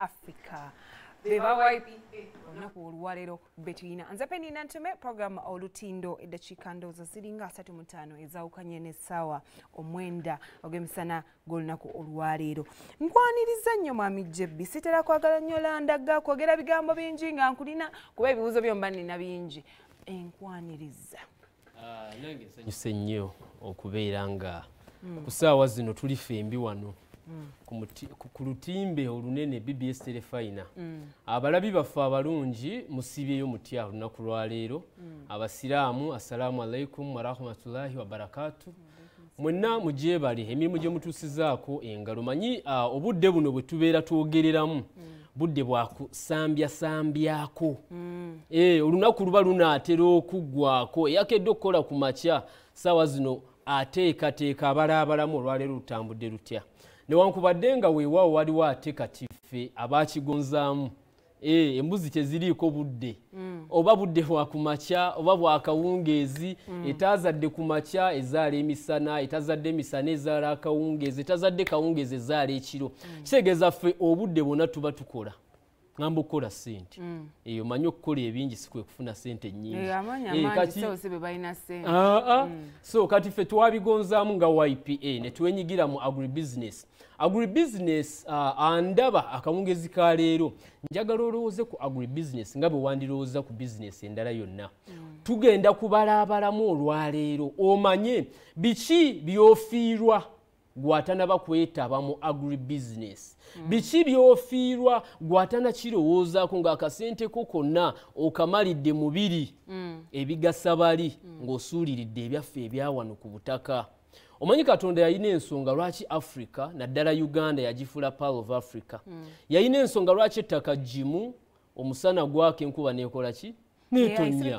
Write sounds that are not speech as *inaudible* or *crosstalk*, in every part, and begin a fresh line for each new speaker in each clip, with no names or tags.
africa olunaku olwalero betuyina nze pe nina ntume program olutindo eddakiika ndowooza ziringa 35 ezawukanye nesaawa omwenda ogemisana golunaku olwalero nkwaniriza nnyo mwami jebbi sitera kwagala nnyo landaga kwogera bigambo bingi nga nkulina kuba ebibuuzo byomba nina bingi enkwaniriza ah, nange nsanyuse
nnyo okubeera nga ku saawa zino tulifa embi wano mm. ku lutimbe olunene bbs terefayina mm. abalabi baffe abalungi musibyeyo mutya lunaku lwaleero mm. abasiraamu assalaamu alaikum warahmatullahi wabarakaatu mwenna mujebale emirimu gye mutuusizaako engalo manyi uh, obudde buno bwe tubeera twogereramu mm. budde bwakusambyasambyako mm. e, olunaku luba lunaatera okuggwako eyakedde okukola ku makya saawa zino ateekateeka abalaabalamu olwaleero lutambudde lutya newankubadde nga weewaawo waliwo ate kati ffe abakigonzaamu e, embuzi teziriiko budde mm. oba budde bwakumakya oba bwakawungeezi mm. etazadde kumakya ezaala emisana etazadde emisana ezaala akawungeezi etazadde kawungeezi ezaala ekiro mm. kitegeeza ffe obudde bwonna tuba tukola ngamba okukola sente mm. eh, omanyi okukola ebingi sikwekufuna sente nyingi so kati ffe twabigonzaamu nga ypa netwenyigira mu agribusiness agribusiness ah, andaba akawungezi ka leero njagala olowooze ku agribusiness nga bwe wandirowooza ku bizinesi endala yonna mm. tugenda kubalaabalamu olwaleero omanye biki byofiirwa gwatanaba kwetaba mu agribusiness Mm. biki byofiirwa gwatana kirowoozaako ngaakasente ko konna okamalidde mubiri mm. ebigasa bali mm. ng'osuuliridde ebyaffe ebyawano ku butaka omanyi katonda yayina ensonga lwaki africa naddala uganda yagifula power of africa yayina ensonga lwaki ettaka jimu omusana gwako enkuba nekolaki netonya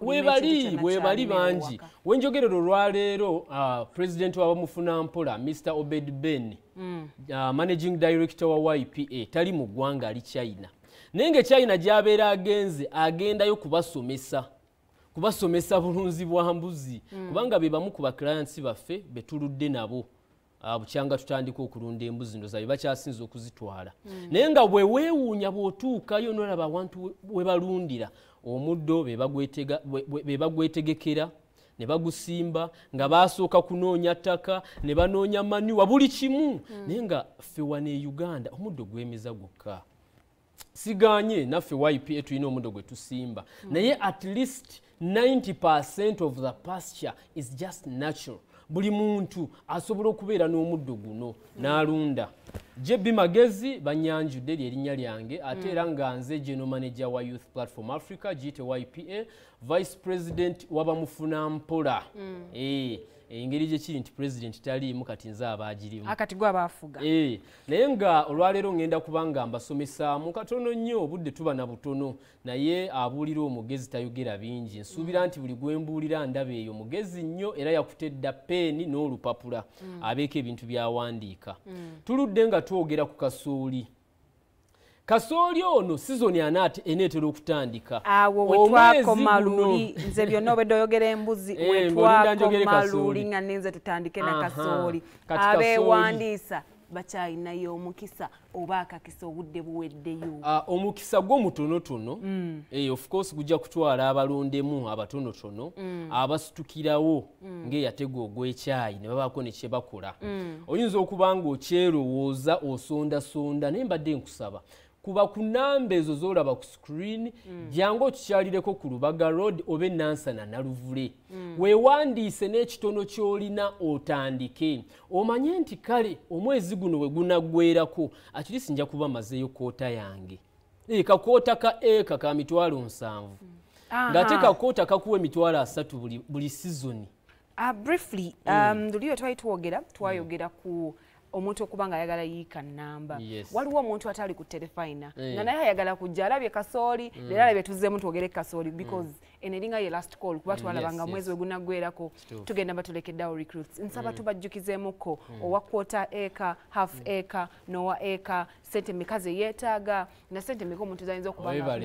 webali webali bangi
wenjogerero lwaleero uh, president wabamufuna mpola mr obed ben mm. uh, managing director wa ypa tali mu ggwanga ali china naye nga china gyabeera agenze agendayo kubasomesa kubasomesa bulunzi bwa mbuzi mm. kubanga be bamu ku baclients baffe betuludde nabo Ah, bukyanga tutandika okulunda embuzi ndo zaabe bakyasinze okuzitwala naye nga bweweewuunya bw'otuukayo nolaba awantu webalundira omuddo be bagwetegekera ne bagusimba nga basooka kunoonya ttaka ne banoonya maniwa buli kimu hmm. naye nga ffe wane uganda omuddo gwemeza gwokka siganye naffe wipa tulina omuddo gwe tusimba hmm. naye at least 90 of the pasture is just natural buli muntu asobola okubeera n'omuddo guno n'alunda jeb magezi banyanjudde lyerinnya lyange ate era nga nze geno manager wa youth platform africa giyite ypa vice president wabamufuna mpola mm. e. engeri gyekiri nti pulezidenti taliimu kati nze abagirimu akati ah, gwe abaafuga e, naye nga olwaleero ngenda kuba nga mbasomesaamu katono nnyo obudde tuba na butono naye abuulira omugezi tayogera bingi nsuubira mm. nti buli gwe mbuulira ndaba eyo mugezi nnyo era yakuta edda peeni n'olupapula mm. abeeko ebintu by'awandiika mm. tuludde nga twogera ku kasooli kasooli ono sizoni eneetera okutandika
awo wetwakomaluli nze byonna obadde oyogera embuzi *laughs* eh, wetwakomaluli nga nenze tutandike na kasooli abeewandiisa bakyalinayo omukisa oba akakisa obudde buweddeyo
ah, omukisa gwomutonotono hmm. eh, ofcourse gujja kutwala abalondemu abatonotono hmm. abasitukirawo hmm. ngaeyatega ogwekyayi ne babaako nekyebakola oyinza okuba nga okyerowooza osondasonda naye mbadde nkusaba kuba ku namba ezo zolaba ku screen mm. jangu okikyalireko ku lubaga road oba enansana naluvule mm. wewandiise n'ekitono ky'olina otandike omanye nti kale omwezi guno we gunaggwerako akirisi nja kuba mazeeyo koota yange kakoota ka eka ka mitwalo nsanvu mm. ngaate kakoota kakuwa emitwalo asatu buli sizoni
ah, briefly um, luliyo twali twogera twayogera ku omuntu okuba nga ayagala yiika namba yes. waliwo omuntu atali ku terefayina mm. Eh. nga naye ayagala kujja alabye kasooli mm. naye alabye tuzzeemu twogere kasooli because mm. eno ye last call kuba mm, twalabanga yes, mwezi wegunaggwerako tugenda batulekeddawo recruits nsaba mm. tubajjukizeemuko mm. owa kwota eka half eka nowa eka sente mikazi yeetaaga na sente meka omuntu zayinza okuba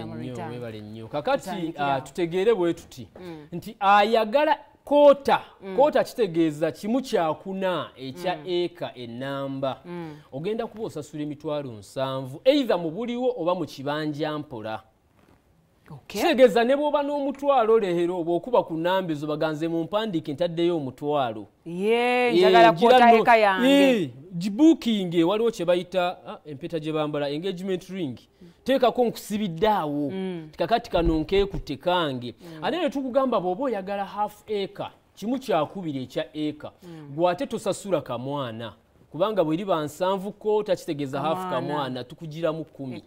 nnyo kakati ah, tutegeere bwe tuti nti ayagala kota mm. kota kitegeeza kimu kyakuna ekya mm. eka enamba mm. ogenda kuba osasula emitwalo nsanvu eitha mu buliwo oba mu kibanja mpola kitegeeza ne bwoba n'omutwalo leero bwokuba ku namba ezo baganze mu mpandiike ntaddeyo omutwalo
eh, eh,
gibuking e waliwo kyebayita ah, empeta gye bambala engagement ring teekako nkusibidde awo mm. kakati kano nkeekute kange mm. ate ne tukugamba bwoba oyagala half acre kimu kyakubiri ekya eka mm. gwate tosasula kamwana kubanga bweriba nsanvuko takitegeeza haafu kamwana tukugira mu kumi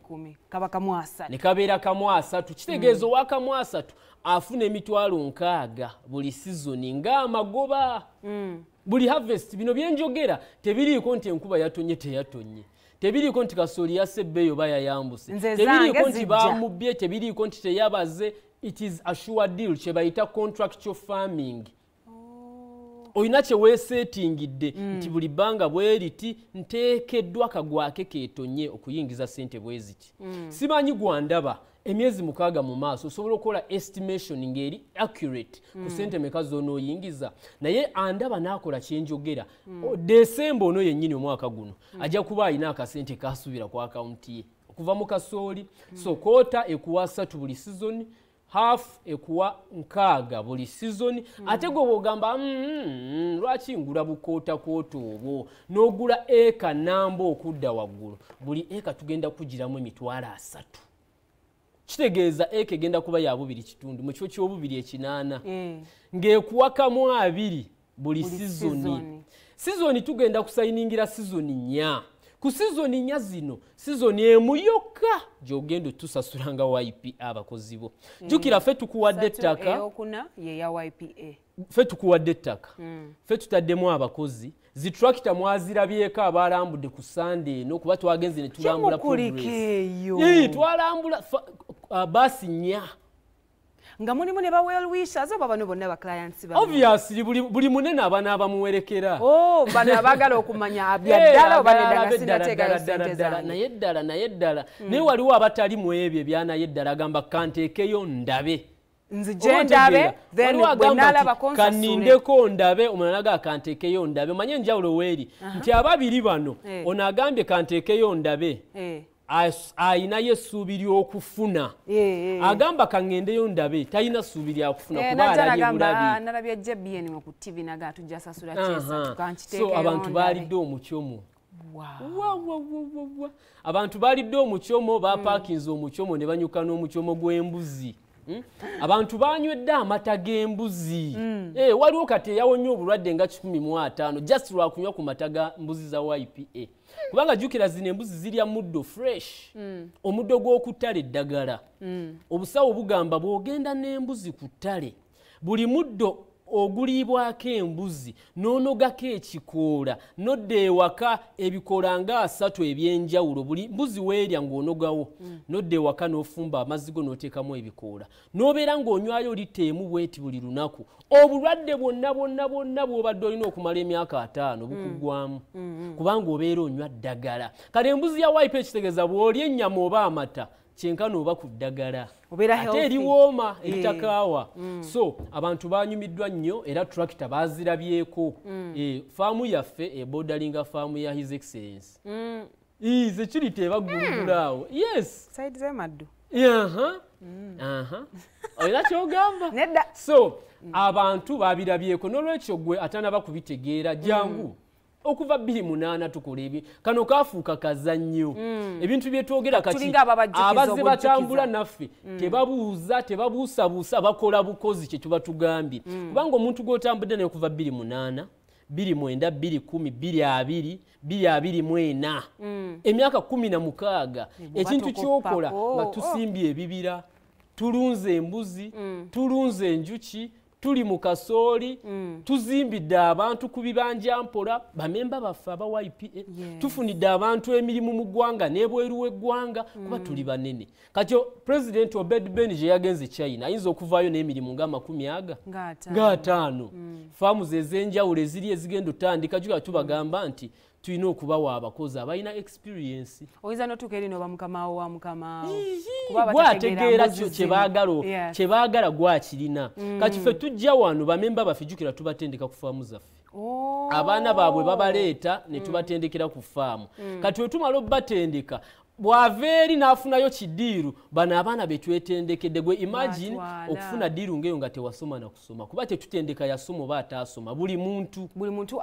ne kabeera kamu asatu kitegeeza owa kamu asatu afuna emitwalo nkaaga buli sizoni ngaamagoba mm. buli havest bino byenjogera tebiriiko nti enkuba yatonye teyatonye tebiriiko nti kasooli yasa ebbeeyo ba yayambuse tebiriiko nti bamubye tebiriiko nti teyabaze it is assure deal kyebayita contractual farming olina kyeweesetingidde mm. nti buli bbanga bweriti nteekeddwa kagwake ketonye okuyingiza sente bweziti mm. simanyi gwandaba emyezi mukaaga mu maaso osobola okukola estimation ngaeri accurate mm. ku sente meka zonooyingiza naye andaba naakola kyenjogera mm. desemba ono yennyini omwaka guno mm. ajja kuba alina akasente kasuubira ku akawunti ye okuva mu kasooli mm. sokoota ekuwa satu buli sizoni haafu ekuwa nkaaga buli sizoni mm. ate gwe bwogamba mm, mm, lwaki ngula bukootakoota obwo n'ogula eka namba okudda waggulu buli eka tugenda kugiramu emitwalo asatu kitegeeza eka egenda kuba ya bubiri kitundu mu kifo ky'obubiri ekinaana mm. ng'ekuwakamu abiri buli, buli sizoni sizoni tugenda kusayiningira sizoni nnya ku sizoni nya zino sizoni emu yokka gyogenda otusasulanga ypa abakozi bo jjukira mm. fe tukuwadde ettaka fe tukuwadde ettaka mm. fe tutaddemu abakozi zitrakita mwazirabyeko abalambudde ku sande eno kuba twagenze netulambula
twalambula uh, basi nya nga mulimu ne bawe olwisha zo babano bonna ba clients ba
obviously buli buli munene abana abamuwerekera oh bana abagala
okumanya *laughs* abya eh, dala obane daga sina tega na
yeddala na yeddala ne hmm. waliwo abatali mwebye byana yeddala gamba kante keyo ndabe kanindeko ndabe omulanaga kantekeyo ndabe manye enjawulo weeri nti ababiri bano eh. onoagambye kantekeyo ndabe eh. ayinayo essuubi ly'okufuna agamba kaŋŋendeyo ndabe talina ssuubi lyakufunaso
abantu baalidde
omucyomo abantu baalidde omucyomo bapakinze omucyomo ne banyuka n'omucyomo gw'embuzi Hmm? abantu banywedde amata g'embuzi hmm. eh, waliwo kati eyawonya obulwadde nga 15 just lwakunywa ku mata ga mbuzi za ypa kubanga jukira zino embuzi zirya muddo fresh hmm. omuddo gw'okutala eddagala obusawo bugamba bwogenda n'embuzi ku ttale buli muddo oguliibwako embuzi noonogako ekikoola nodda ewaka ebikoola nga asatu ebyenjawulo buli mbuzi weerya ng'onogawo mm. nodda ewaka n'ofumba amazzi go n'oteekamu ebikoola noobeera ng'onywayo oliteemu bweti buli lunaku obulwadde bwonna bwonna bwonna bw'obadde olina okumala emyaka ataano mm. bukuggwamu mm, kubanga obeera onywa ddagala kale embuzi ya waipa ekitegeeza bw'oli ennyama oba amata kyenkana oba ku ddagala ate eriwooma eritakaawa eh. mm. so abantu banyumiddwa nnyo era tracta bazirabyeko mm. eh, faamu yaffe ebodalinga eh, faamu ya his excellence mm. ze kiri tebagulugulaawo oh, era kyogamba so abantu babirabyeko nolwekyo gwe atanaba kubitegeera jangu mm. okuva 28 tukulebi kano kafuuka kazannyo mm. ebintu byetwogera abazze batambula naffe mm. tebabuuza tebabuusabuusa bakola bukozi kyetuba tugambye mm. kubanga omuntu gwotambudde naye okuva 28 2224 emyaka 16 ekintu kyokola nga oh, oh. tusimbye ebibira tulunze embuzi tulunze enjuki tuli mu kasooli mm. tuzimbidde abantu ku bibanja mpola bamemba baffe aba ypa yes. tufunidde abantu emirimu mu ggwanga n'ebweruwa eggwanga mm. kuba tuli banene kati president obed ben gye yagenze china ayinza okuvaayo n'emirimu nga amakumi aga
ng'ataano mm.
faamu zezenjawulo eziri ezigenda otandika kyuka tubagamba nti mm. tulina okubawa abakozi abalina experiensi
oyinza notuuka eri noba mukamawo wa mukama gwategeera kyo kyebaagala
kyebaagala gwakirina katife mm. tujja wano bamemba baffe jjukira tubatendeka ku faamu zaffe oh. abaana baabwe babaleeta netubatendekera ku faamu mm. kati wetumala obubatendeka bwaveeri nafunayo kidiiru bano abaana betwetendekedde gwe imagine okufuna diiru ngeyo nga tewasoma nakusoma kuba tetutendeka yasoma oba ataasoma buli
muntugwe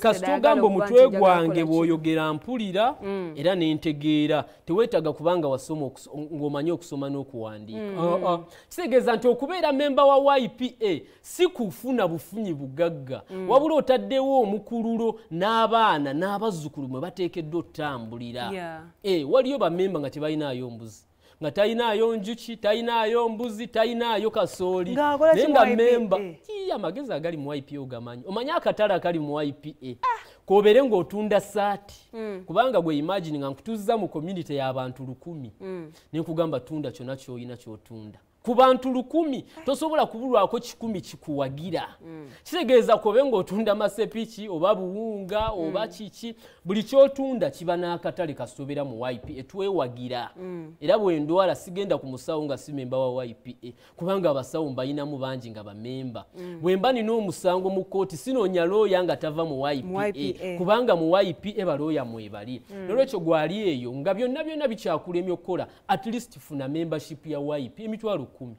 kasita ogamba omutwe gwange bwoyogera
mpulira mm. era nentegeera tewetaga kubanga wasoma ngaomanyi okusoma n'okuwandiika mm. ah, ah. kitegeeza nti okubeera memba wa ypa si kufuna bufunyi bugagga mm. wabula otaddewo omukululo n'abaana n'abazzukulu mwe bateekeddwa otutambulira eh, waliyo bamemba nga tebalinayo mbuzi nga talinayo njuki talinayo mbuzi talinayo kasooli naye nga memba iy amagezi agali mu ipa gamanyi omanye akatale akali mu ipa kobere ngaotunda saati hmm. kubanga gwe imagini nga nkutuzza mu community yabantu lukumi hmm. nenkugamba tunda kyona kyolina kyotunda ku bantu lukumi tosobola kubulwako kikumi kikuwagira mm. kitegeeza kube ngaotunda masepiki oba buwunga oba mm. kiki buli kyotunda kiba n'akatale kasobera mu ypa twewagira mm. era bwendwala sigenda ku musawo nga si memba wa ypa kubanga abasawo mbayinamu bangi nga bamemba bwemba nina omusango mu kooti sinoonya looya nga tava mu ypa kubanga mu ypa balooya mwebali nolwekyo gwali eyo nga byonna byonna bikyakulemya okukola at least funa membership ya ypa emitwalo lukumi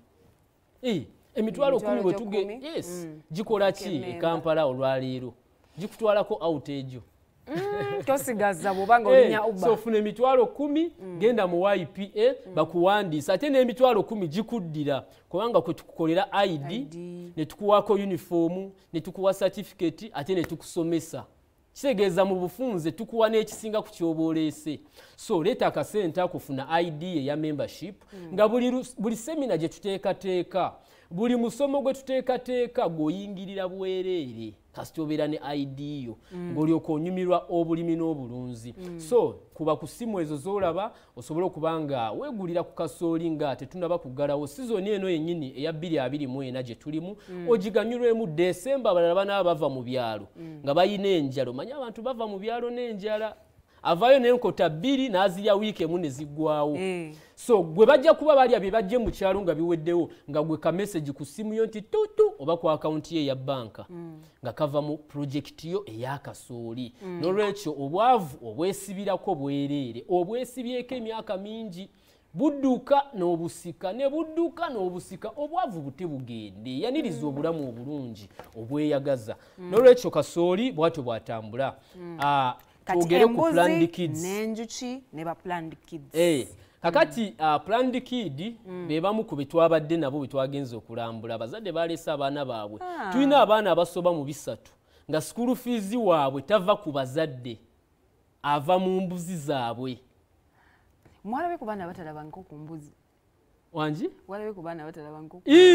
emitwalo kumi bwetuge yes mm. gikolaki ekampala olwaleero gikutwalako out egyo ofuna emitwalo kumi mm. genda mu ipa mm. bakuwandiisa ate nemitwalo kumi gikuddira kubanga kwetukukolera id netukuwako uniform netukuwa certificate ate netukusomesa kitegeeza mu bufunze tukuwa n'ekisinga ku kyobaoleese so leeta akasente akufuna id eya membership mm. nga buli, buli semina gye tuteekateeka buli musomo gwe tuteekateeka gweoyingirira bwereere kasi tobeera ne idiyo mm. ngaolyokaonyumirwa obulimi n'obulunzi mm. so kuba ku simu ezo zolaba osobole okuba nga weegulira ku kasooli nga tetunaba kuggalawo sizoni eno yennyini eya 24 gye tulimu mm. ogiganyulwemu desemba abalala banaba bava mu byalo nga bayina enjalo manye abantu bava mu byalo n'enjala avayo nenkota bbiri n'azirya wiiki emu ne ziggwawo mm. so gwe bajja kuba balya bye bajje mu kyalo nga biweddewo nga gwe kamesagi ku ssimu yo nti tutu oba ku akawunti ye eya bbanka mm. nga kava mu projekiti yo eyakasooli mm. n'olwekyo obwavu obwesibirako bwereere obwesibyeko emyaka mingi budduka n'obusika ne budduka n'obusika obwavu buti bugende yaniriza obulamu obulungi obweyagaza n'olwekyo kasooli bwatyo bwatambula ah, kati embuzi
nenjuki neba planned kids hey. Eh, mm.
kakati mm. uh, planned kid mm. bebamu ku betwabadde nabo betwagenze okulambula abazadde balese abaana baabwe ah. tulina abaana abasoba mu bisatu nga school fees waabwe tava ku bazadde ava mu mbuzi zaabwe wangi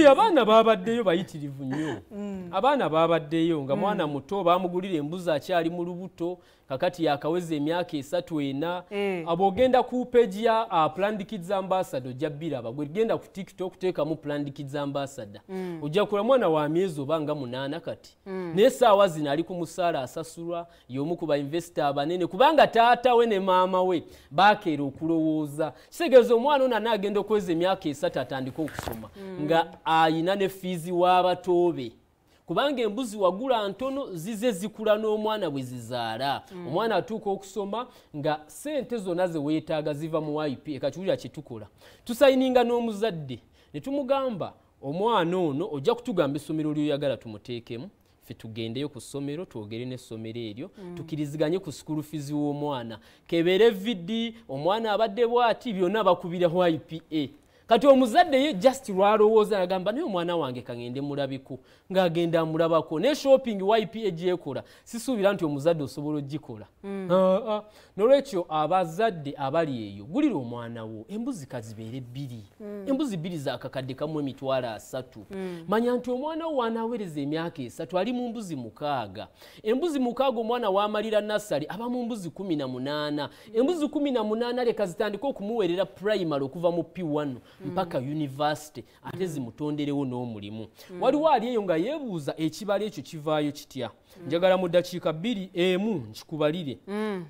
abaana babaddeyo bayitirivu nnyo mm. abaana babaddeyo nga mm. mwana muto bamugulira embuzi akyali mu lubuto kakati yakaweza emyaka esatu ena mm. Eh. abwogenda ku page ya uh, planned kids ambassador ojja biraba gwegenda ku tiktok kuteekamu planned kids ambassador mm. ojja kula mwana wa myezi oba nga munaana kati mm. naye saawa zino ali ku musaala asasulwa y'omu ku bainvesito abanene kubanga taata we ne maama we bakeera okulowooza kitegeeza omwana ono anaagenda okuweza emyaka esatu atandike okusoma mm. nga ayina ne fiizi w'abatoobe kubanga embuzi wagula ntono zize zikula n'omwana bwe zizaala mm. omwana atuuka okusoma nga sente zonna zeweetaaga ziva mu ip ekakiwulira kyetukola tusayininga n'omuzadde ne tumugamba omwana ono ojja kutugamba essomero lyoyagala tumuteekemu fetugendeyo ku ssomero twogere n'essomero eryo mm. tukiriziganye ku sukulufizi w'omwana kebere vidi omwana abadde bwati byonna bakubira ip kati omuzadde ye just lwalowooza yagamba naye omwana wange kangende mulabiku ngaagenda amulabako ne shopping wipa egyekola sisuubira nti omuzadde osobola ogikola mm. ah, ah. nolwekyo abazadde abali eyo gulira omwana wo embuzi kazibeere bbiri mm. embuzi bbiri zakakadde kamu emitwalo asatu mm. manya nti omwana wo wanaawereza emyaka esatu ali mu mbuzi mukaaga embuzi mukaaga omwana wamalira nasale aba mu mbuzi kumi na munaana embuzi kumi na munaana leka zitandike okumuwerera primary okuva mu p1 Mm. mpaka univesity ate mm. zimutonderewo n'omulimu mm. waliwo ali eyo nga yeebuuza ekibala ekyo kivaayo kitya njagala mu dakiika bbiri emu nkikubalire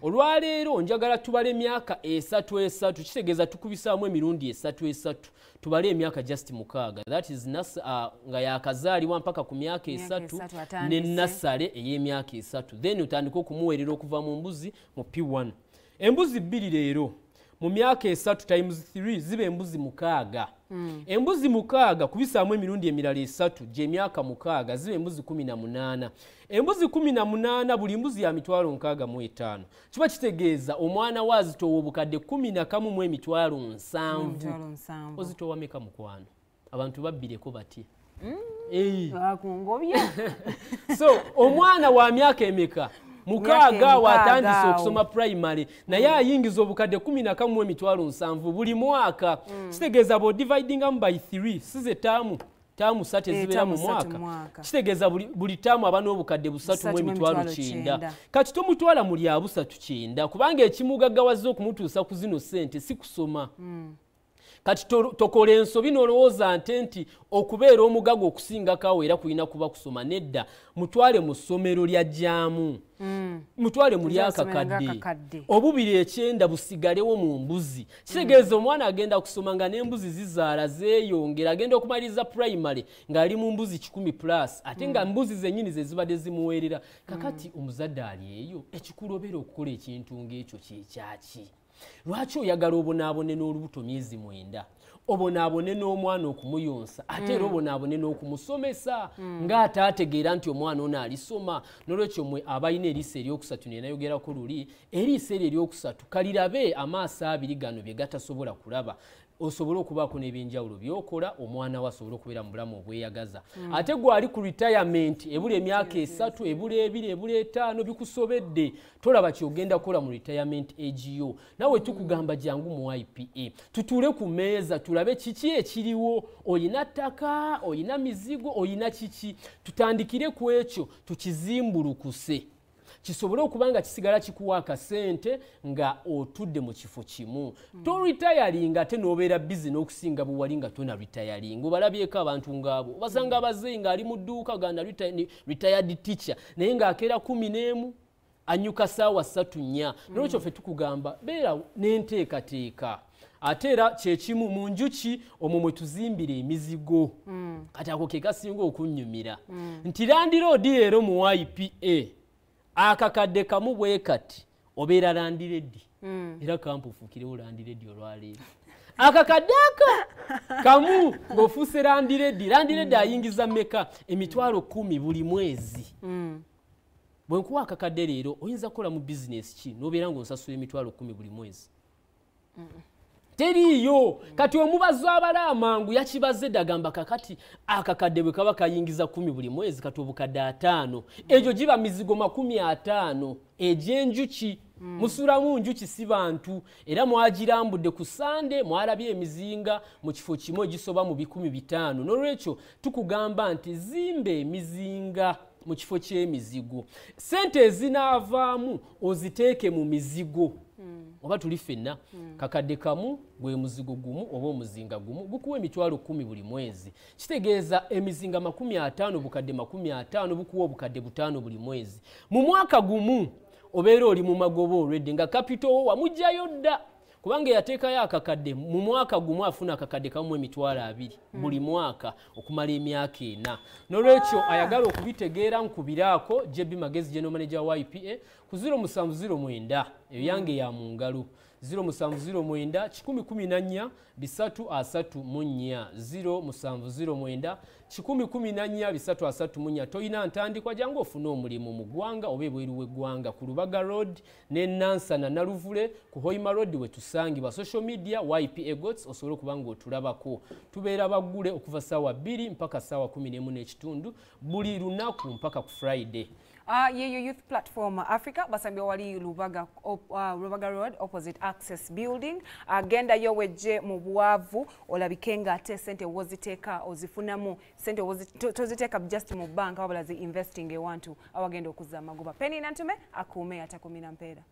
olwaleero njagala tubale emyaka esatu esatu kitegeeza tukubisaamu emirundi esatu esatu tubale emyaka just mukaaga that is uh, nga yakazaalibwa mpaka ku myaka esatu nenasale ey'emyaka esatu then otandika okumuweerera okuva mu mbuzi mu p1 embuzi bbiri leero mu myaka esatu times 3 ziba embuzi mukaaga mm. embuzi mukaaga kubisaamu emirundi emirala esatu gyemyaka mukaaga ziba embuzi 18 embuzi 18 buli mbuzi ya mitwalo 6 mu etaano kiba kitegeeza omwana waazitowa obukadde 1kamu mu emitwalo 7 ozitowameka mukwano abantu babbireko bati
mm. *laughs*
so omwana wa myaka emeka mukaaga watandise okusoma primary naye mm. ayingiza obukadde 17 buli mwaka mm. kitegeeza bodividingamu by 3 size taamu taamu sat eh, ezibeera mu mwaka kitegeeza buli taamu abanaobukadde bu39a kati tomutwala mu lyabusatu 9 kubanga ekimugagawazze okumutuusa ku zino sente si kusoma mm. kati tokola ensobi nolowooza nte nti okubeera omugago okusingakawo era kulina kuba kusoma nedda mutwale mu ssomero lya jjaamu mm. mutwale mu lyakakadde obubiri ekyenda busigalewo mu mbuzi mm. kitegeeza mm. omwana agenda kusoma nga n'embuzi zizaala zeeyongera agenda okumaliriza primary ng'ali mu mbuzi 1 plus ate nga mm. mbuzi zenyini ze zibadde zimuweerera mm. kakati omuzadde ali eyo ekikulobera okukola ekintu ng'ekyo kyekyaki lwaki oyagala obonaabone n'olubuto myezi mwenda obonaabone n'omwana okumuyonsa ate era mm. obonaabone n'okumusomesa mm. ngaataategeera nti omwana ono alisoma nolwekyo mwe abalina eriiso eryokusatu nenayogerako luli eriiso eryo eryokusatu kalirabe amaaso abiri gano bye gatasobola kulaba osobole okubaako n'ebyenjawulo byokola omwana we asobole okubeera mu bulamu obweyagaza hmm. ate gwe ali ku retirement ebula emyaka esatu ebula ebiri ebula etaano bikusobedde tolaba kyogenda kukola mu retirement egiyo nawe tukugamba jangu mu ipa tutuule ku meeza tulabe kiki ekiriwo olina ttaka olina mizigo olina kiki tutandikire ku ekyo tukizimbulukuse kisobole okuba nga kisigala kikuwa akasente nga otudde mu kifo kimu mm. toritayaling ate nobeera bizi n'okusinga buwali nga tona ritayaling obalabyeko abantu ngaabo obasanga mm. abaze nga ali mu dduuka ganda retired ticha naye ngaakeera kumi n'emu anyuka saawa satu nnya mm. nolwekyo fe tukugamba beera n'enteekateeka ate era kyekimu mu njuki omwo mwe tuzimbira emizigo mm. kati ako ke kasinga okunnyumira mm. nti landiroodi leero mu ipa akakadde kamu bwe kati obeera landiredi hmm. era kampufuukirewo landiredi olwaleero
akakadde aka
kamu ngaofuuse landiredi landiredi hmm. ayingiza meka emitwalo kumi buli mwezi hmm. bwenkuwa akakadde leero oyinza kukola mu bizinesi ki nobeera ngaonsasula emitwalo kumi buli mwezi teriiyo kati omubazi abala amangu yakibaze dda agamba kakati akakadde bwe kaba kayingiza kumi buli mwezi kati obukadde ataano egyo giba mizigo makumi ataano egyenjuki mm. musulamu njuki si bantu era mwagirambudde ku sande mwalabye emizinga mu kifo kimu egisoba mu bikumi bitaano n'olwekyo tukugamba nti zimba emizinga mu kifo ky'emizigo sente ezinaavaamu oziteeke mu mizigo oba tuli fenna hmm. kakadde kamu gwe muzigo gumu oba omuzinga gumu gukuwa emitwalo kumi buli mwezi kitegeeza emizinga makumi ataano bukadde makumi ataano bukuwa obukadde butaano buli mwezi mu mwaka gumu obeera oli mu magoba olwedde nga kapito wo wamugjayo dda kubanga yateekayo akakadde mu mwaka gumu afuna akakadde kamu emitwalo abiri mm. buli mwaka okumala emyaka ena nolwekyo ah. ayagala okubitegeera nkubiraako jeb magezi general manager wa ipa ku 0709 eyo hmm. yange mm. ya mu ngalo 079 1434 34 1143 toyina ntandikwa jangu ofuna omulimu mu ggwanga oba ebweru w'eggwanga ku lubaga road nenansana naluvule ku hoima road wetusangibwa social media yp egots osobole okuba ngaotulabako tubeera baggule okuva saawa 2 mpaka saawa 11 buli lunaku mpaka ku friday
Ah, yeyo youth platform uh, africa basambye wali lubaga uh, lubaga road opposite access building agenda yowejje mu bwavu olabike nga ate sente woziteeka ozifunamu sente toziteeka just mu bank wabula ziinvesting ewantu awagenda okuzza amagoba penny nantume akuume atakumi na mpeera